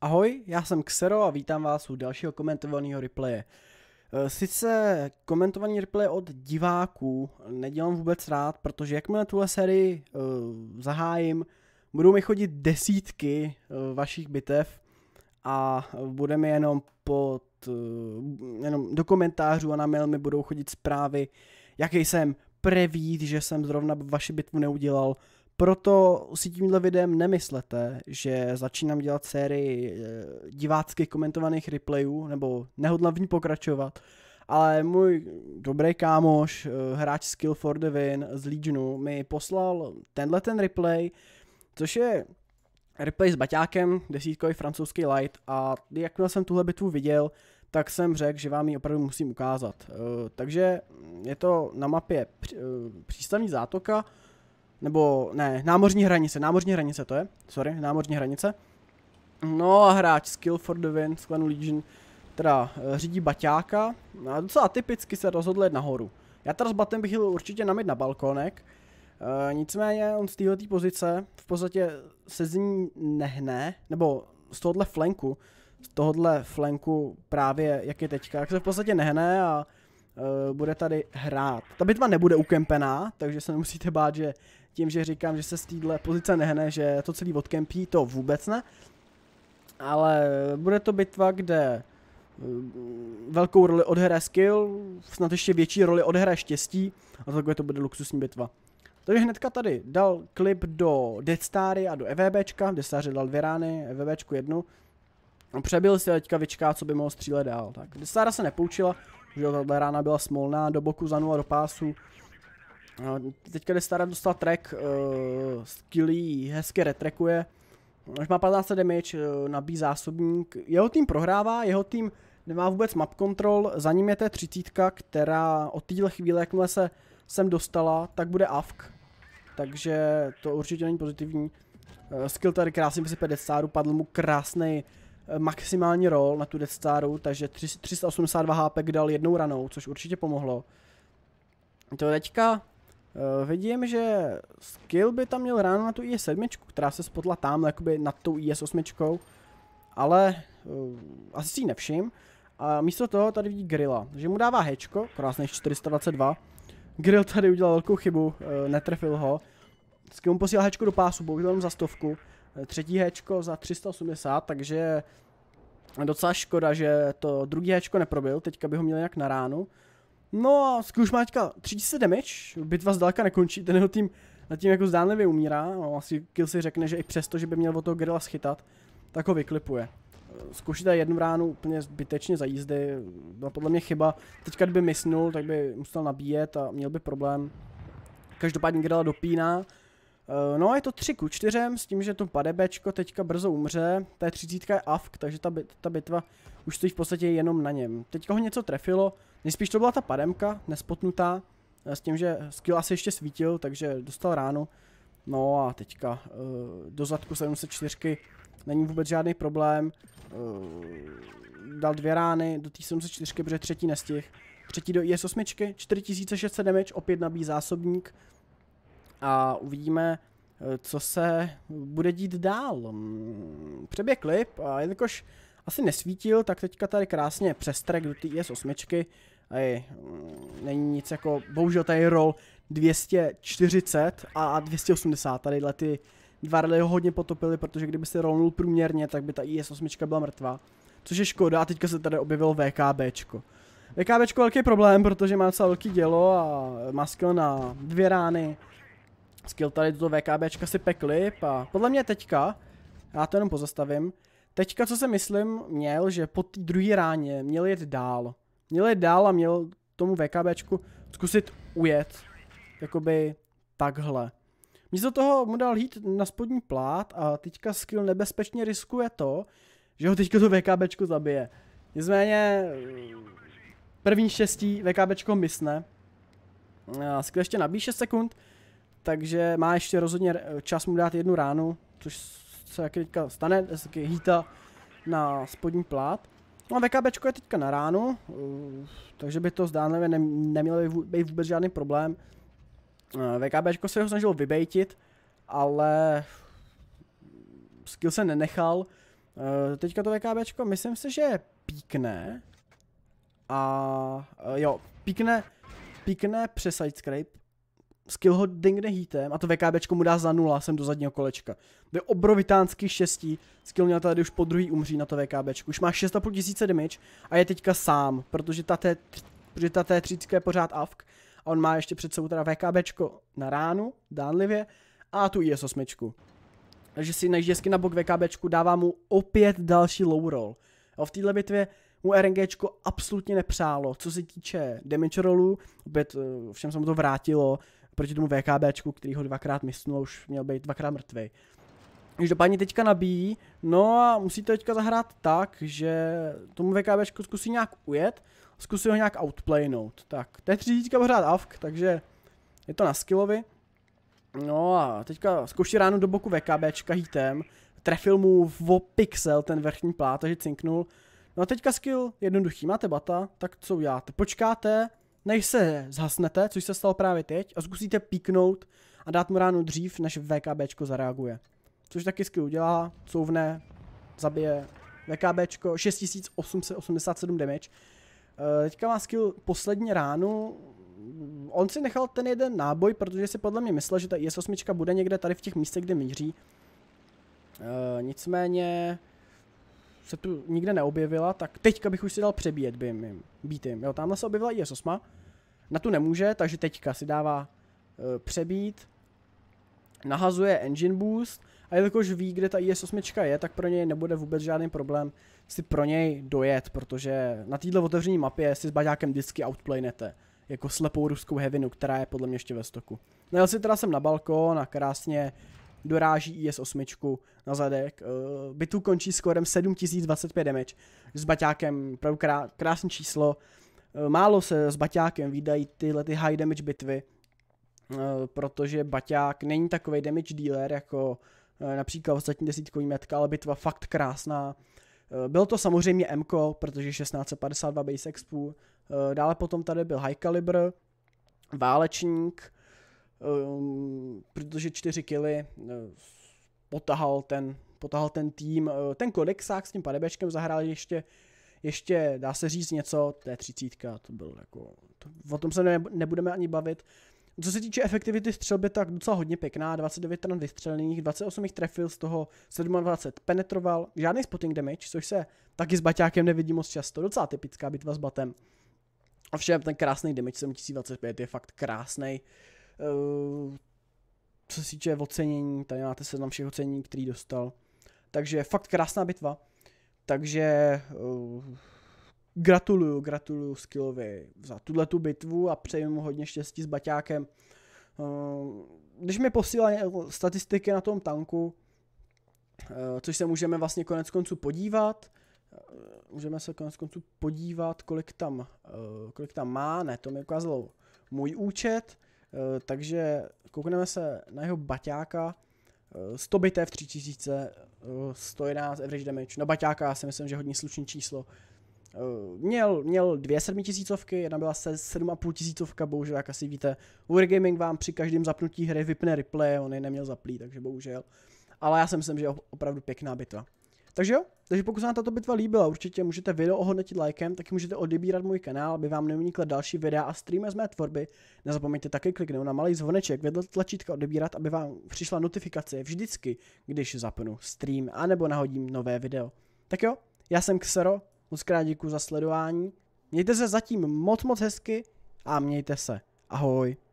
Ahoj, já jsem Xero a vítám vás u dalšího komentovaného replaye. Eh, sice komentovaný replay od diváků nedělám vůbec rád, protože jakmile tuhle sérii uh, zahájím, budou mi chodit desítky uh, vašich bitev a bude mi jenom pod, uh, jenom do komentářů a na mail mi budou chodit zprávy, jaký jsem prevít, že jsem zrovna vaši bitvu neudělal, proto si tímhle videem nemyslete, že začínám dělat sérii eh, divácky komentovaných replayů, nebo nehodlám v ní pokračovat, ale můj dobrý kámoš, eh, hráč Skill for the Win z Legionu, mi poslal tenhle ten replay, což je replay s baťákem, desítkový francouzský light a jakmile jsem tuhle bitvu viděl, tak jsem řekl, že vám ji opravdu musím ukázat. Eh, takže je to na mapě přístavní zátoka, nebo ne, námořní hranice, námořní hranice to je, sorry, námořní hranice. No a hráč Skill for the Win, Sklanu Legion, teda eh, řídí baťáka a docela typicky se rozhodl jít nahoru. Já teda s batem bych jel určitě namit na balkonek e, eh, nicméně on z této pozice v podstatě se z ní nehne, nebo z tohohle flanku, z tohohle flanku právě jak je teďka, jak se v podstatě nehne a eh, bude tady hrát. Ta bitva nebude ukempená, takže se nemusíte bát, že tím, že říkám, že se z téhle pozice nehne, že to celý odkempí, to vůbec ne. Ale bude to bitva, kde mm, velkou roli odhraje skill, snad ještě větší roli odhraje štěstí a takové to bude luxusní bitva. Takže hnedka tady dal klip do Starry a do EVBčka, Deathstary dal dvě rány, EVBčku jednu. Přebil si teďka vyčká, co by mohl střílet dál. Tak Deathstara se nepoučila, že ta rána byla smolná, do boku zanula do pásu, Teďka Destaren dostal track, uh, eh, skillý hezky retrekuje. Až má 15 damage, eh, nabí zásobník. Jeho tým prohrává, jeho tým nemá vůbec map control, za ním je té třicítka, která od téhle chvíle, jakmile se sem dostala, tak bude avk. Takže to určitě není pozitivní. Eh, skill tady krásně vysype Death padl mu krásný maximální roll na tu Death takže 382 HP dal jednou ranou, což určitě pomohlo. To teďka Uh, vidím, že skill by tam měl ráno na tu IS-7, která se spotla tam, jakoby nad tou IS-8, ale uh, asi si ji nevšim. A místo toho tady vidí Grilla, že mu dává hečko, krásně 422. Grill tady udělal velkou chybu, uh, netrefil ho. Skill mu posílá hečko do pásu, bohužel za stovku. Třetí hečko za 380, takže docela škoda, že to druhý hečko neprobil, teďka by ho měl nějak na ránu. No a zkoušmáčka 30 damage, bitva zdaleka nekončí, ten jeho tým nad tím jako zdánlivě umírá, no asi Kill si řekne, že i přesto, že by měl od toho grilla schytat, tak ho vyklipuje. Zkouší tady jednu ránu úplně zbytečně za jízdy, byla no, podle mě chyba, teďka kdyby misnul, tak by musel nabíjet a měl by problém. Každopádně grilla dopíná, Eh, no je to 3 ku 4 s tím, že to padebečko teďka brzo umře, ta je 30 je avk, takže ta, bit, ta bitva už stojí v podstatě jenom na něm. Teďka ho něco trefilo, nejspíš to byla ta pademka, nespotnutá, eh, s tím, že skill asi ještě svítil, takže dostal ránu. No a teďka eh, do zadku 704 není vůbec žádný problém. Dal dvě rány do té 704, protože třetí nestih. Třetí do IS8, 4600 damage, opět nabíjí zásobník a uvidíme, eh, co se bude dít dál. Mm, přeběh klip a jelikož asi nesvítil, tak teďka tady krásně přestrek do té IS-8. A je, není nic jako, bohužel tady roll 240 a 280, tadyhle ty dva rally ho hodně potopily, protože kdyby se rollnul průměrně, tak by ta IS-8 e byla mrtvá. Což je škoda a teďka se tady objevil VKBčko. VKBčko velký problém, protože má docela velký dělo a má skill na dvě rány, skill tady do VKBčka si pekli a podle mě teďka, já to jenom pozastavím, teďka co se myslím měl, že po té druhé ráně měl jet dál. Měl jet dál a měl tomu VKBčku zkusit ujet, jakoby takhle. Místo toho mu dal hít na spodní plát a teďka skill nebezpečně riskuje to, že ho teďka to VKBčku zabije. Nicméně první štěstí VKBčko mysne. Skill ještě nabíjí 6 sekund, takže má ještě rozhodně eh, čas mu dát jednu ránu, což se taky teďka stane, taky hýta na spodní plát. No a VKB je teďka na ránu, eh, takže by to zdánlivě nemělo být vůbec žádný problém. Eh, VKB se ho snažil vybejtit, ale skill se nenechal. Teďka to VKB, myslím si, že píkne. A jo, píkne, píkne přeside scrape skill ho dingne hitem a to VKB mu dá za nula sem do zadního kolečka. je obrovitánský štěstí, skill měl tady už po druhý umří na to VKB. Už má 6,5 tisíce damage a je teďka sám, protože ta T, protože ta T30 je pořád avk a on má ještě před sebou teda VKB na ránu, dánlivě, a tu IS-8. Takže si nežděsky na bok VKB dává mu opět další low roll. A v této bitvě mu RNG absolutně nepřálo, co se týče damage rollu, opět eh, všem se mu to vrátilo, proti tomu VKBčku, který ho dvakrát misnul, už měl být dvakrát mrtvý. dopadně teďka nabíjí, no a musí to teďka zahrát tak, že tomu VKBčku zkusí nějak ujet, zkusí ho nějak outplaynout. Tak, je teďka pořád AFK, takže je to na skillovi. No a teďka zkouší ráno do boku VKBčka hitem, trefil mu o pixel ten vrchní plát, takže cinknul. No a teďka skill jednoduchý, máte bata, tak co uděláte? Počkáte, než se zhasnete, což se stalo právě teď, a zkusíte píknout a dát mu ránu dřív, než VKBčko zareaguje. Což taky skill udělá, couvne, zabije VKBčko, 6887 damage. Eh, teďka má skill poslední ránu, on si nechal ten jeden náboj, protože si podle mě myslel, že ta IS-8 bude někde tady v těch místech, kde míří. Eh, nicméně se tu nikde neobjevila, tak teďka bych už si dal přebíjet bým, bým, být jim. Jo, tamhle se objevila IS-8, na tu nemůže, takže teďka si dává uh, přebít, nahazuje engine boost a jelikož ví, kde ta IS-8 je, tak pro něj nebude vůbec žádný problém si pro něj dojet, protože na této otevřené mapě si s baďákem vždycky outplaynete jako slepou ruskou hevinu, která je podle mě ještě ve stoku. Najel no, si teda jsem na balkon a krásně doráží IS-8 na zadek. Eh, Bitu končí skorem 7025 damage s baťákem, opravdu krá, krásné číslo. Eh, málo se s baťákem výdají tyhle ty high damage bitvy, eh, protože baťák není takový damage dealer jako například ostatní desítkový metka, ale bitva fakt krásná. Byl to samozřejmě MK, protože 1652 base expů. Dále potom tady byl high caliber, válečník, um, protože čtyři kily uh, eh, potahal ten, potahal ten tým. Uh, ten Kodexák s tím padebečkem zahrál ještě, ještě dá se říct něco, to je třicítka, to bylo jako, to, o tom se ne, nebudeme ani bavit. Co se týče efektivity střelby, tak docela hodně pěkná, 29 tran vystřelených, 28 jich trefil, z toho 27 penetroval, žádný spotting damage, což se taky s baťákem nevidí moc často, docela typická bitva s batem. Ovšem ten krásný damage 7025 je fakt krásný. Uh, Eh, co se týče ocenění, tady máte seznam všech ocenění, který dostal. Takže fakt krásná bitva. Takže uh, gratuluju, gratuluju Skillovi za tuhle tu bitvu a přeji mu hodně štěstí s Baťákem. Uh, když mi posílá statistiky na tom tanku, uh, což se můžeme vlastně konec konců podívat, můžeme se konec konců podívat, kolik tam, kolik tam má, ne, to mi ukázalo můj účet, Eh, takže koukneme se na jeho baťáka. 100 eh, bitev, 3000, 111 eh, average damage. Na baťáka já si myslím, že hodně slušný číslo. Měl, měl dvě sedmitisícovky, jedna byla se sedm a půl tisícovka, bohužel, jak asi víte. Wargaming vám při každém zapnutí hry vypne replay, on je neměl zaplý, takže bohužel. Ale já si myslím, že je opravdu pěkná bitva. Takže jo, takže pokud se vám tato bitva líbila, určitě můžete video ohodnotit lajkem, taky můžete odebírat můj kanál, aby vám neunikly další videa a streamy z mé tvorby. Nezapomeňte také kliknout na malý zvoneček vedle tlačítka odebírat, aby vám přišla notifikace vždycky, když zapnu stream anebo nahodím nové video. Tak jo, já jsem Ksero, moc krát děkuji za sledování, mějte se zatím moc moc hezky a mějte se. Ahoj.